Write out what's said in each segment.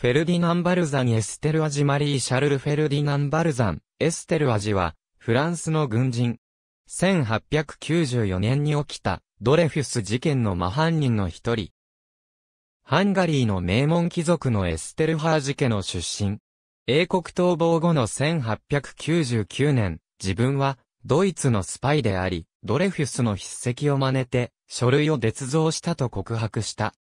フェルディナン・バルザン・エステルアジ・マリー・シャルル・フェルディナン・バルザン、エステルアジは、フランスの軍人。1894年に起きた、ドレフュス事件の真犯人の一人。ハンガリーの名門貴族のエステルハージ家の出身。英国逃亡後の1899年、自分は、ドイツのスパイであり、ドレフュスの筆跡を真似て、書類を捏造したと告白した。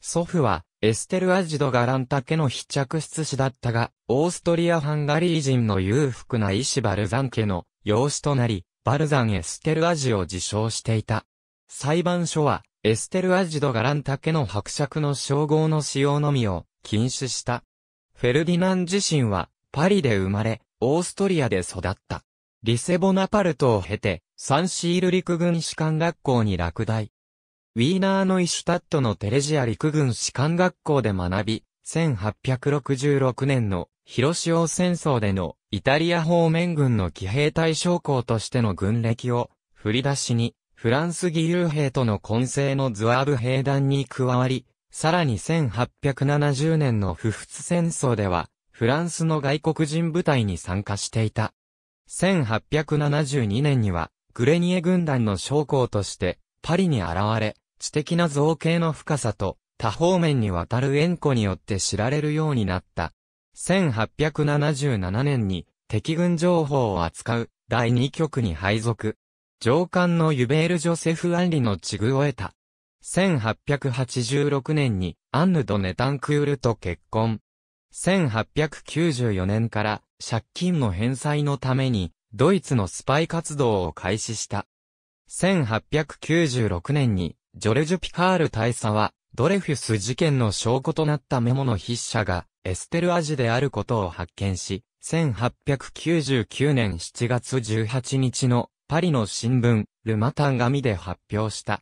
祖父は、エステル・アジドガランタ家の非着出子だったが、オーストリア・ハンガリー人の裕福な医師バルザン家の養子となり、バルザン・エステル・アジを自称していた。裁判所は、エステル・アジドガランタ家の伯爵の称号の使用のみを禁止した。フェルディナン自身は、パリで生まれ、オーストリアで育った。リセボナパルトを経て、サンシール陸軍士官学校に落第。ウィーナーノイシュタットのテレジア陸軍士官学校で学び、1866年の広潮戦争でのイタリア方面軍の騎兵隊将校としての軍歴を振り出しに、フランス義勇兵との混成のズワーブ兵団に加わり、さらに1870年の不仏戦争では、フランスの外国人部隊に参加していた。1872年には、グレニエ軍団の将校として、パリに現れ、知的な造形の深さと、多方面にわたる縁故によって知られるようになった。1877年に敵軍情報を扱う第2局に配属。上官のユベール・ジョセフ・アンリの地具を得た。1886年にアンヌ・ド・ネタンクールと結婚。1894年から借金の返済のためにドイツのスパイ活動を開始した。1896年にジョルジュ・ピカール大佐は、ドレフュス事件の証拠となったメモの筆者が、エステルアジであることを発見し、1899年7月18日のパリの新聞、ルマタン紙で発表した。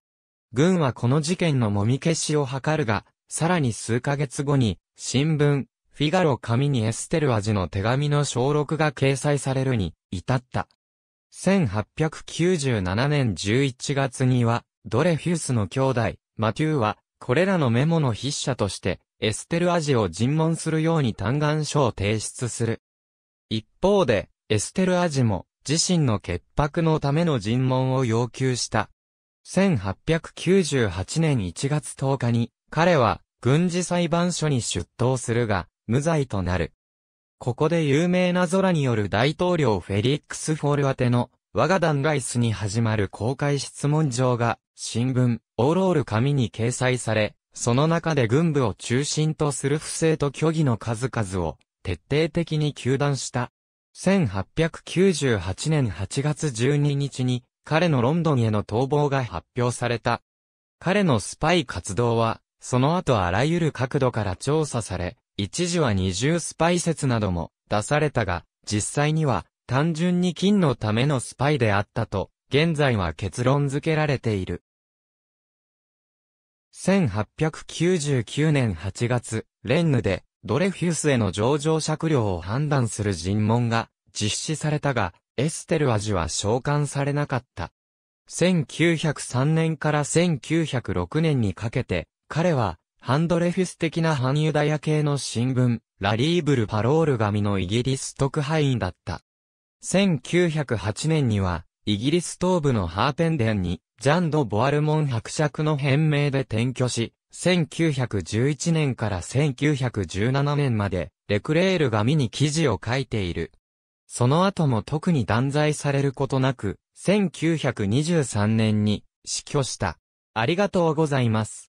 軍はこの事件のもみ消しを図るが、さらに数ヶ月後に、新聞、フィガロ紙にエステルアジの手紙の小録が掲載されるに、至った。1897年11月には、ドレフュースの兄弟、マテューは、これらのメモの筆者として、エステルアジを尋問するように嘆願書を提出する。一方で、エステルアジも、自身の潔白のための尋問を要求した。1898年1月10日に、彼は、軍事裁判所に出頭するが、無罪となる。ここで有名な空による大統領フェリックス・フォルアテの我が弾イスに始まる公開質問状が新聞、オーロール紙に掲載され、その中で軍部を中心とする不正と虚偽の数々を徹底的に糾弾した。1898年8月12日に彼のロンドンへの逃亡が発表された。彼のスパイ活動は、その後あらゆる角度から調査され、一時は二重スパイ説なども出されたが、実際には単純に金のためのスパイであったと、現在は結論付けられている。1899年8月、レンヌで、ドレフュースへの上場酌量を判断する尋問が実施されたが、エステル味は召喚されなかった。1903年から1906年にかけて、彼は、ハンドレフィス的な反ユダヤ系の新聞、ラリーブル・パロール紙のイギリス特派員だった。1908年には、イギリス東部のハーペンデンに、ジャン・ド・ボアルモン伯爵の変名で転居し、1911年から1917年まで、レクレールが見に記事を書いている。その後も特に断罪されることなく、1923年に死去した。ありがとうございます。